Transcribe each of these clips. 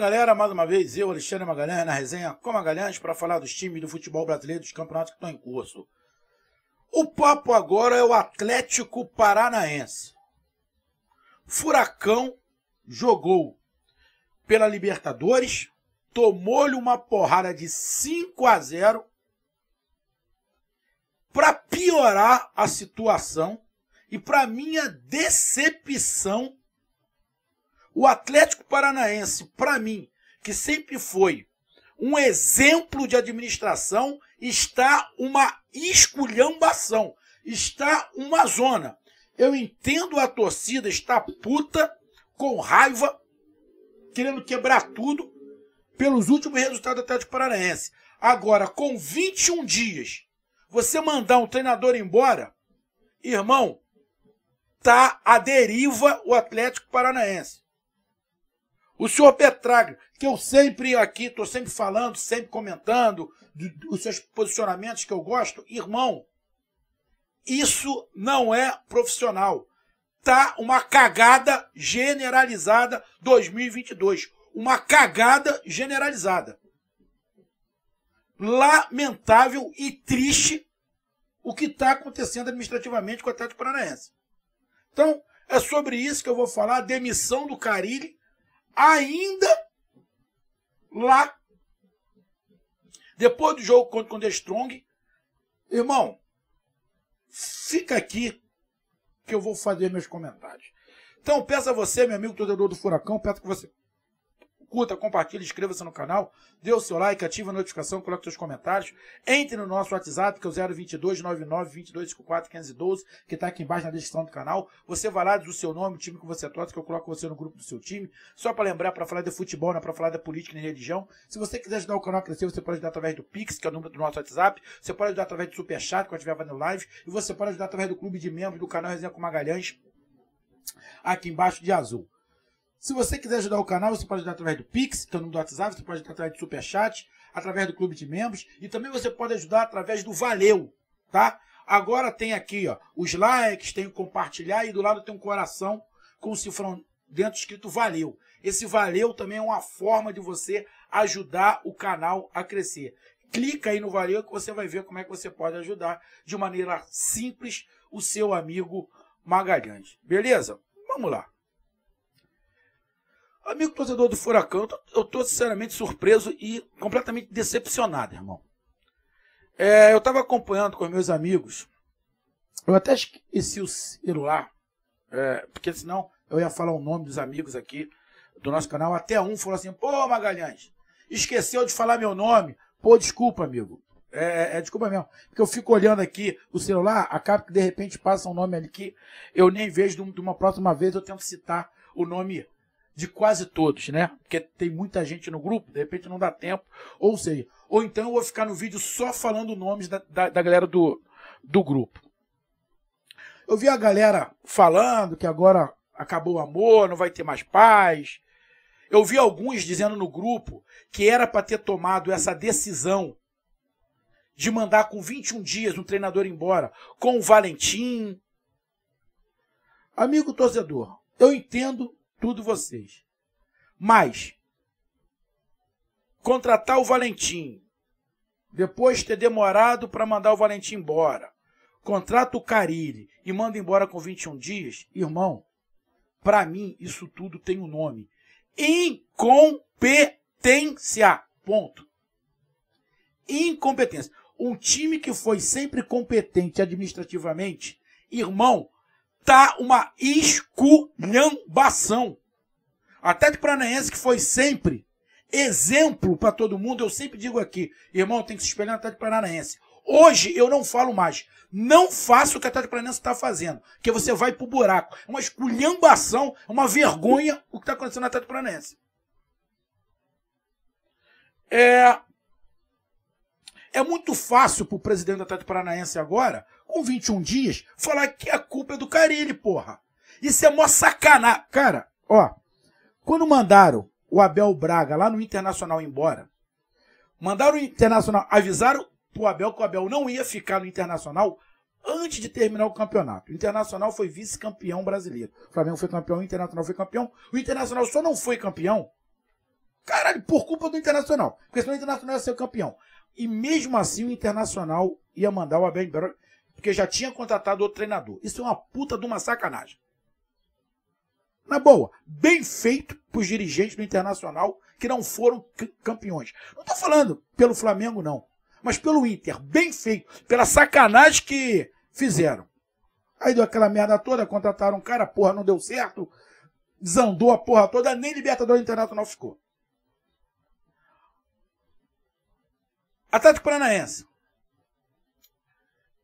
galera, mais uma vez eu, Alexandre Magalhães, na resenha com Magalhães para falar dos times do futebol brasileiro, dos campeonatos que estão em curso. O papo agora é o Atlético Paranaense. Furacão jogou pela Libertadores, tomou-lhe uma porrada de 5 a 0 para piorar a situação e para minha decepção o Atlético Paranaense, para mim, que sempre foi um exemplo de administração, está uma esculhambação, está uma zona. Eu entendo a torcida está puta, com raiva, querendo quebrar tudo pelos últimos resultados do Atlético Paranaense. Agora, com 21 dias, você mandar um treinador embora, irmão, tá à deriva o Atlético Paranaense. O senhor Petraglia que eu sempre aqui, estou sempre falando, sempre comentando os seus posicionamentos que eu gosto, irmão, isso não é profissional. Tá uma cagada generalizada 2022. Uma cagada generalizada. Lamentável e triste o que está acontecendo administrativamente com o Atlético Paranaense. Então, é sobre isso que eu vou falar, demissão do Carilli ainda lá. Depois do jogo contra o The Strong, irmão, fica aqui que eu vou fazer meus comentários. Então, peço a você, meu amigo torcedor do Furacão, peço que você curta, compartilhe, inscreva-se no canal, dê o seu like, ativa a notificação, coloque seus comentários, entre no nosso WhatsApp, que é o 022 2254 512, que está aqui embaixo na descrição do canal. Você vai lá, diz o seu nome, o time que você torce, que eu coloco você no grupo do seu time. Só para lembrar, para falar de futebol, é né, para falar da política e religião. Se você quiser ajudar o canal a crescer, você pode ajudar através do Pix, que é o número do nosso WhatsApp. Você pode ajudar através do Superchat, que eu estiver fazendo live. E você pode ajudar através do clube de membros do canal Resenha com Magalhães, aqui embaixo de azul. Se você quiser ajudar o canal, você pode ajudar através do Pix, que é o nome do WhatsApp, você pode ajudar através do Superchat, através do Clube de Membros e também você pode ajudar através do Valeu, tá? Agora tem aqui, ó, os likes, tem o compartilhar e do lado tem um coração com o cifrão dentro escrito Valeu. Esse Valeu também é uma forma de você ajudar o canal a crescer. Clica aí no Valeu que você vai ver como é que você pode ajudar de maneira simples o seu amigo Magalhães. Beleza? Vamos lá. Amigo torcedor do Furacão, eu estou sinceramente surpreso e completamente decepcionado, irmão. É, eu estava acompanhando com meus amigos. Eu até esqueci o celular, é, porque senão eu ia falar o nome dos amigos aqui do nosso canal. Até um falou assim: pô, Magalhães, esqueceu de falar meu nome. Pô, desculpa, amigo. É, é, é desculpa mesmo. Porque eu fico olhando aqui o celular, acaba que de repente passa um nome ali que eu nem vejo de uma próxima vez, eu tento citar o nome de quase todos, né? Porque tem muita gente no grupo, de repente não dá tempo. Ou seja, ou então eu vou ficar no vídeo só falando nomes da, da, da galera do, do grupo. Eu vi a galera falando que agora acabou o amor, não vai ter mais paz. Eu vi alguns dizendo no grupo que era para ter tomado essa decisão de mandar com 21 dias um treinador embora com o Valentim. Amigo torcedor, eu entendo tudo vocês. Mas, contratar o Valentim, depois ter demorado para mandar o Valentim embora, contrata o Carilli e manda embora com 21 dias, irmão, para mim isso tudo tem um nome. Incompetência. Ponto. Incompetência. Um time que foi sempre competente administrativamente, irmão, tá uma esculhambação. Atlético Paranaense que foi sempre exemplo para todo mundo, eu sempre digo aqui, irmão, tem que se espelhar no Atlético Paranaense. Hoje eu não falo mais. Não faça o que a Atlético Paranaense está fazendo, que você vai pro buraco. É uma esculhambação, é uma vergonha o que está acontecendo na Atlético Paranaense. É, é muito fácil para o presidente da Atlético Paranaense agora com 21 dias, falar que a é culpa é do Carilli, porra. Isso é mó sacanagem. Cara, ó, quando mandaram o Abel Braga lá no Internacional embora, mandaram o Internacional, avisaram pro Abel que o Abel não ia ficar no Internacional antes de terminar o campeonato. O Internacional foi vice-campeão brasileiro. O Flamengo foi campeão, o Internacional foi campeão. O Internacional só não foi campeão, caralho, por culpa do Internacional. Porque senão o Internacional ia ser campeão. E mesmo assim o Internacional ia mandar o Abel embora porque já tinha contratado outro treinador. Isso é uma puta de uma sacanagem. Na boa, bem feito para os dirigentes do Internacional que não foram campeões. Não estou falando pelo Flamengo, não, mas pelo Inter. Bem feito, pela sacanagem que fizeram. Aí deu aquela merda toda, contrataram um cara, porra, não deu certo, desandou a porra toda, nem Libertadores Internacional ficou. Atlético Paranaense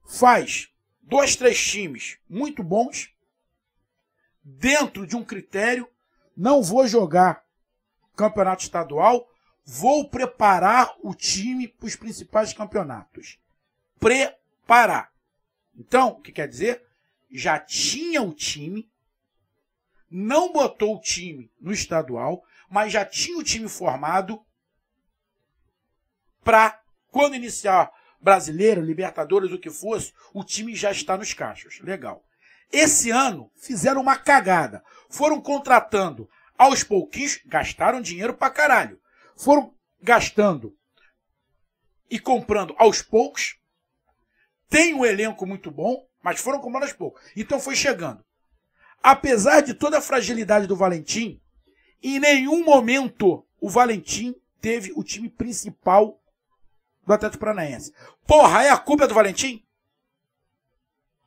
faz dois, três times muito bons, dentro de um critério, não vou jogar campeonato estadual, vou preparar o time para os principais campeonatos. Preparar. Então, o que quer dizer? Já tinha o time, não botou o time no estadual, mas já tinha o time formado para, quando iniciar brasileiro, Libertadores, o que fosse, o time já está nos caixas. Legal. Esse ano fizeram uma cagada. Foram contratando aos pouquinhos, gastaram dinheiro pra caralho. Foram gastando e comprando aos poucos. Tem um elenco muito bom, mas foram comprando aos poucos. Então foi chegando. Apesar de toda a fragilidade do Valentim, em nenhum momento o Valentim teve o time principal do Atlético Paranaense. Porra, é a culpa é do Valentim?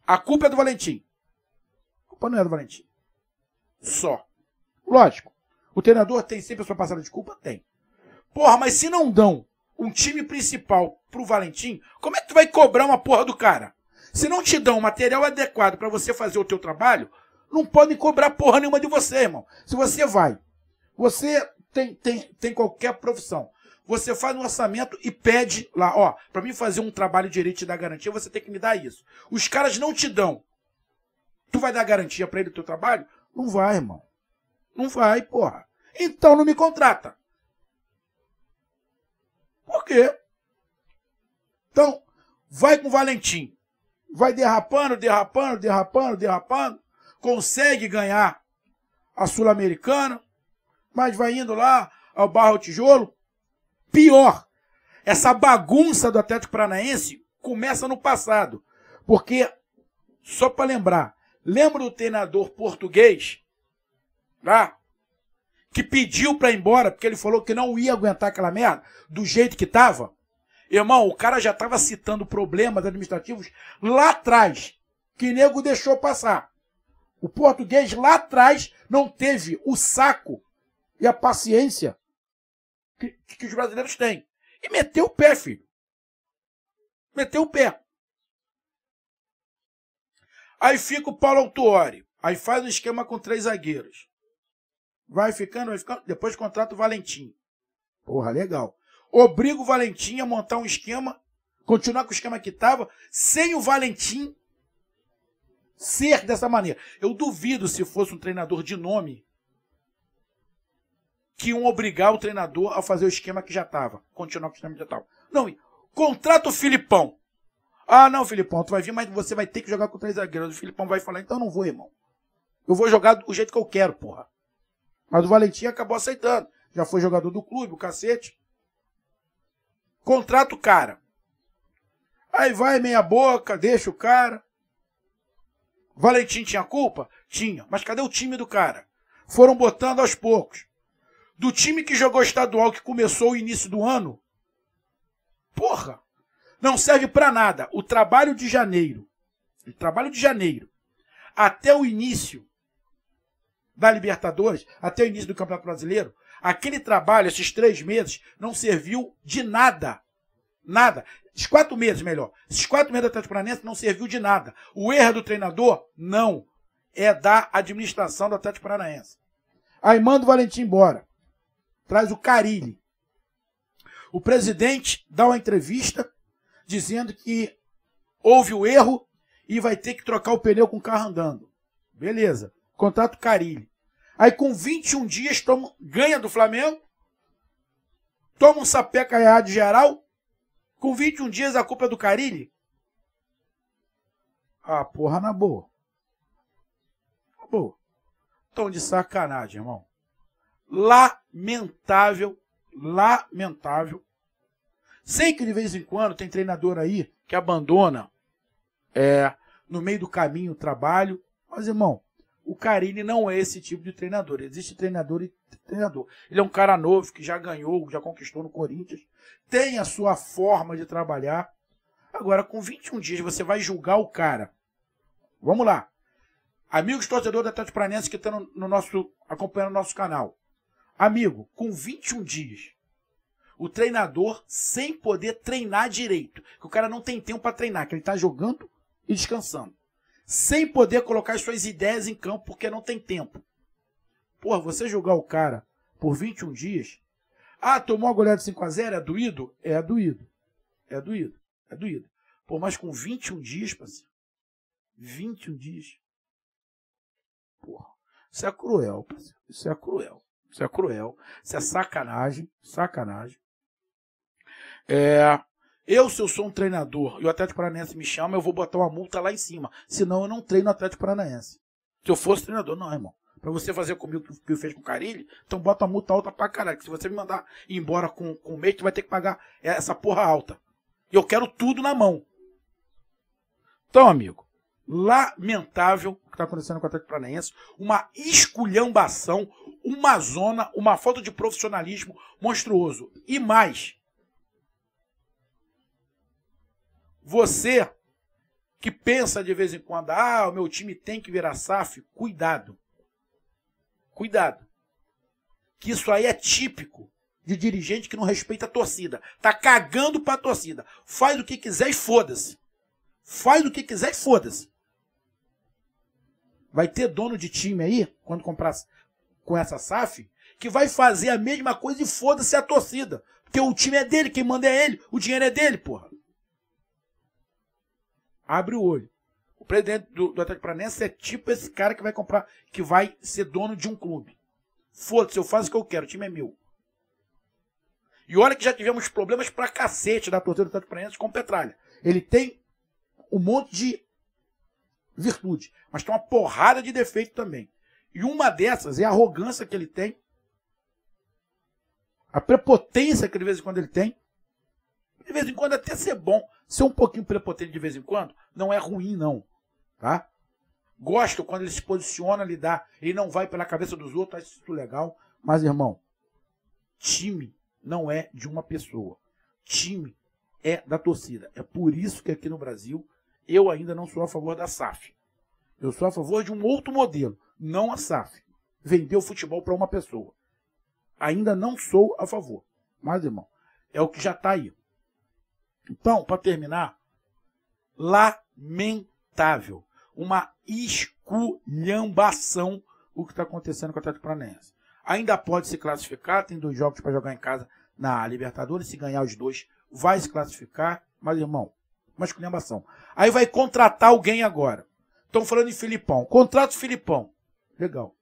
A culpa é do Valentim. A culpa não é do Valentim. Só. Lógico. O treinador tem sempre a sua passada de culpa? Tem. Porra, mas se não dão um time principal pro Valentim, como é que tu vai cobrar uma porra do cara? Se não te dão material adequado para você fazer o teu trabalho, não podem cobrar porra nenhuma de você, irmão. Se você vai, você tem, tem, tem qualquer profissão. Você faz um orçamento e pede lá, ó, para mim fazer um trabalho direito e dar garantia, você tem que me dar isso. Os caras não te dão. Tu vai dar garantia para ele o teu trabalho? Não vai, irmão. Não vai, porra. Então não me contrata. Por quê? Então, vai com o Valentim. Vai derrapando, derrapando, derrapando, derrapando. Consegue ganhar a Sul-Americana, mas vai indo lá ao barro tijolo. Pior, essa bagunça do Atlético Paranaense começa no passado. Porque, só para lembrar, lembra do treinador português lá? Né, que pediu para ir embora, porque ele falou que não ia aguentar aquela merda, do jeito que tava? Irmão, o cara já estava citando problemas administrativos lá atrás, que nego deixou passar. O português lá atrás não teve o saco e a paciência que, que os brasileiros têm. E meteu o pé, filho. Meteu o pé. Aí fica o Paulo Autuori. Aí faz o esquema com três zagueiros. Vai ficando, vai ficando. Depois contrata o Valentim. Porra, legal. Obriga o Valentim a montar um esquema, continuar com o esquema que estava, sem o Valentim ser dessa maneira. Eu duvido se fosse um treinador de nome que iam obrigar o treinador a fazer o esquema que já estava, continuar com o esquema que já estava. Não, contrata o Filipão. Ah, não, Filipão, tu vai vir, mas você vai ter que jogar com três zagueiros. O Filipão vai falar, então não vou, irmão. Eu vou jogar do jeito que eu quero, porra. Mas o Valentim acabou aceitando. Já foi jogador do clube, o cacete. Contrata o cara. Aí vai meia boca, deixa o cara. Valentim tinha culpa? Tinha. Mas cadê o time do cara? Foram botando aos poucos do time que jogou estadual que começou o início do ano? Porra! Não serve para nada. O trabalho de janeiro, o trabalho de janeiro, até o início da Libertadores, até o início do Campeonato Brasileiro, aquele trabalho, esses três meses, não serviu de nada. Nada. Esses quatro meses, melhor. Esses quatro meses do Atlético Paranaense não serviu de nada. O erro do treinador, não. É da administração do Atlético Paranaense. Aí manda o Valentim embora traz o Carilli. O presidente dá uma entrevista dizendo que houve o erro e vai ter que trocar o pneu com o carro andando. Beleza. Contrato Carilli. Aí com 21 dias toma, ganha do Flamengo, toma um sapeca caiado geral, com 21 dias a culpa é do Carilli? Ah, porra, na boa. Na boa. Tão de sacanagem, irmão lamentável, lamentável. Sei que de vez em quando tem treinador aí que abandona é, no meio do caminho o trabalho, mas irmão, o Carini não é esse tipo de treinador. Existe treinador e treinador. Ele é um cara novo que já ganhou, já conquistou no Corinthians, tem a sua forma de trabalhar. Agora, com 21 dias, você vai julgar o cara. Vamos lá. Amigos torcedores da Atlético Paranense que estão no nosso, acompanhando o nosso canal. Amigo, com 21 dias, o treinador sem poder treinar direito, que o cara não tem tempo para treinar, que ele está jogando e descansando, sem poder colocar as suas ideias em campo porque não tem tempo. Porra, você jogar o cara por 21 dias, ah, tomou a goleada 5 a 0 é doído? É doído. É doído. É doído. Pô, mas com 21 dias, parceiro. 21 dias. Porra. Isso é cruel, parceiro. Isso é cruel. Isso é cruel. Isso é sacanagem. Sacanagem. É, eu, se eu sou um treinador e o Atlético Paranaense me chama, eu vou botar uma multa lá em cima. Senão eu não treino o Atlético Paranaense. Se eu fosse treinador, não, irmão. Pra você fazer comigo o que fez com o Carilho, então bota uma multa alta pra caralho. Que se você me mandar embora com, com o mês, tu vai ter que pagar essa porra alta. E eu quero tudo na mão. Então, amigo, lamentável o que está acontecendo com o Atlético Paranaense, uma esculhambação, uma zona, uma falta de profissionalismo monstruoso. E mais, você que pensa de vez em quando, ah, o meu time tem que virar SAF, cuidado. Cuidado. Que isso aí é típico de dirigente que não respeita a torcida. Tá cagando pra torcida. Faz o que quiser e foda-se. Faz o que quiser e foda-se. Vai ter dono de time aí, quando comprar com essa SAF que vai fazer a mesma coisa e foda-se a torcida. Porque o time é dele, quem manda é ele, o dinheiro é dele, porra. Abre o olho. O presidente do, do Atlético Paranaense é tipo esse cara que vai comprar, que vai ser dono de um clube. Foda-se, eu faço o que eu quero, o time é meu. E olha que já tivemos problemas pra cacete da torcida do Atlético Paranaense com o Petralha. Ele tem um monte de virtude, mas tem uma porrada de defeito também. E uma dessas é a arrogância que ele tem, a prepotência que de vez em quando ele tem. De vez em quando até ser bom. Ser um pouquinho prepotente de vez em quando não é ruim, não. Tá? Gosto quando ele se posiciona, ele dá, ele não vai pela cabeça dos outros, acho tá? isso é legal. Mas, irmão, time não é de uma pessoa. Time é da torcida. É por isso que aqui no Brasil eu ainda não sou a favor da SAF. Eu sou a favor de um outro modelo não a SAF. Vender o futebol para uma pessoa. Ainda não sou a favor. Mas, irmão, é o que já está aí. Então, para terminar, lamentável. Uma esculhambação o que está acontecendo com o Atlético Paranaense. Ainda pode se classificar, tem dois jogos para jogar em casa na Libertadores. Se ganhar os dois, vai se classificar. Mas, irmão, uma esculhambação. Aí vai contratar alguém agora. Estão falando em Filipão. Contrata o Filipão. Legal.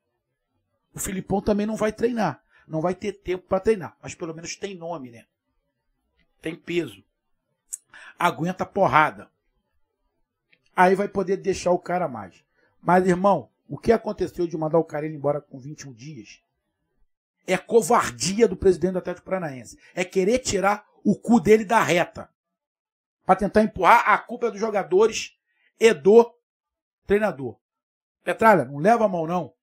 O Filipão também não vai treinar. Não vai ter tempo para treinar. Mas pelo menos tem nome, né? Tem peso. Aguenta porrada. Aí vai poder deixar o cara mais. Mas, irmão, o que aconteceu de mandar o cara embora com 21 dias? É covardia do presidente do Atlético Paranaense. É querer tirar o cu dele da reta. Para tentar empurrar a culpa é dos jogadores e do treinador. Petralha, não leva a mão não.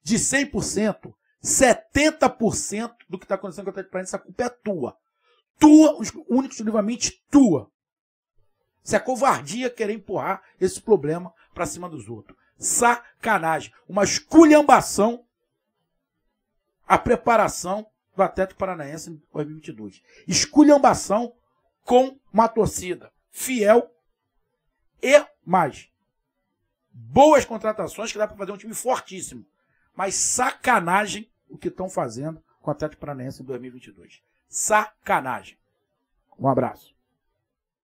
De 100%, 70% do que está acontecendo com o Atlético Paranaense, a culpa é tua. Tua, única e exclusivamente tua. Isso é covardia querer empurrar esse problema para cima dos outros. Sacanagem. Uma esculhambação a preparação do Atlético Paranaense em 2022. Esculhambação com uma torcida fiel e mais boas contratações que dá para fazer um time fortíssimo. Mas sacanagem o que estão fazendo com o Atlético Paranaense em 2022. Sacanagem. Um abraço.